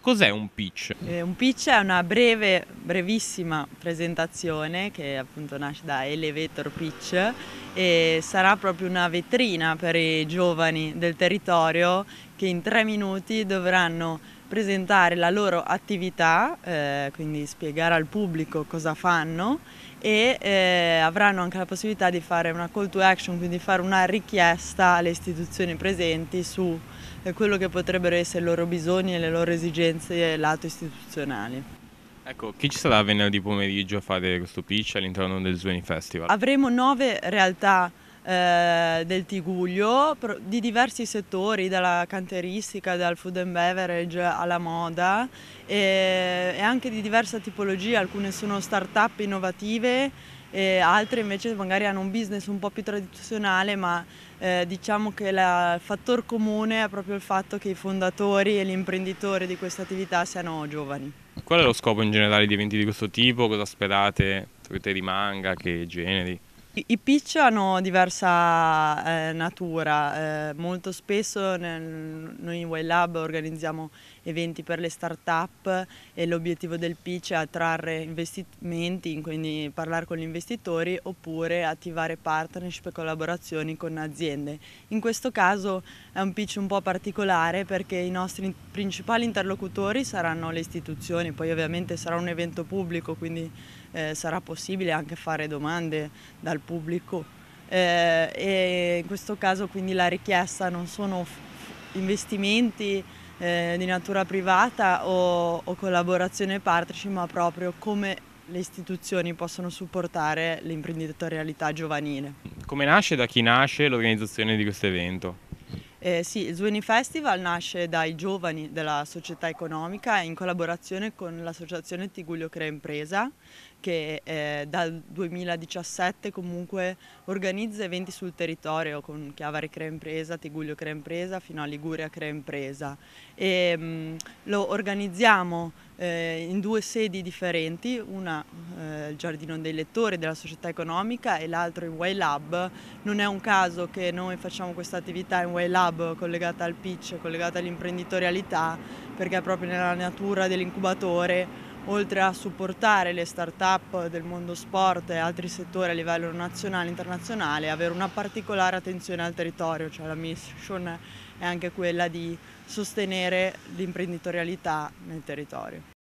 Cos'è un pitch? Eh, un pitch è una breve, brevissima presentazione che appunto nasce da Elevator Pitch e sarà proprio una vetrina per i giovani del territorio che in tre minuti dovranno presentare la loro attività, eh, quindi spiegare al pubblico cosa fanno e eh, avranno anche la possibilità di fare una call to action, quindi fare una richiesta alle istituzioni presenti su eh, quello che potrebbero essere i loro bisogni e le loro esigenze lato istituzionali. Ecco, chi ci sarà venerdì pomeriggio a fare questo pitch all'interno del Zueni Festival? Avremo nove realtà eh, del Tiguglio di diversi settori, dalla canteristica, dal food and beverage alla moda e, e anche di diversa tipologia, alcune sono start-up innovative e altre invece magari hanno un business un po' più tradizionale ma eh, diciamo che la, il fattore comune è proprio il fatto che i fondatori e gli imprenditori di questa attività siano giovani. Qual è lo scopo in generale di eventi di questo tipo? Cosa sperate che Sapete rimanga? Che generi? I pitch hanno diversa eh, natura, eh, molto spesso nel, noi in Y organizziamo eventi per le start-up e l'obiettivo del pitch è attrarre investimenti, quindi parlare con gli investitori oppure attivare partnership e collaborazioni con aziende. In questo caso è un pitch un po' particolare perché i nostri principali interlocutori saranno le istituzioni, poi ovviamente sarà un evento pubblico quindi eh, sarà possibile anche fare domande dal pubblico eh, e in questo caso quindi la richiesta non sono investimenti eh, di natura privata o, o collaborazione partnership ma proprio come le istituzioni possono supportare l'imprenditorialità giovanile. Come nasce e da chi nasce l'organizzazione di questo evento? Eh, sì, il Sweeney Festival nasce dai giovani della società economica in collaborazione con l'associazione Tiguglio Crea Impresa che eh, dal 2017 comunque organizza eventi sul territorio con Chiavari Crea Impresa, Tiguglio Crea Impresa fino a Liguria Crea Impresa e ehm, mh, lo organizziamo eh, in due sedi differenti, una eh, il Giardino dei Lettori della Società Economica e l'altro in y Lab. Non è un caso che noi facciamo questa attività in y Lab collegata al pitch, collegata all'imprenditorialità, perché è proprio nella natura dell'incubatore oltre a supportare le start-up del mondo sport e altri settori a livello nazionale e internazionale, avere una particolare attenzione al territorio, cioè la mission è anche quella di sostenere l'imprenditorialità nel territorio.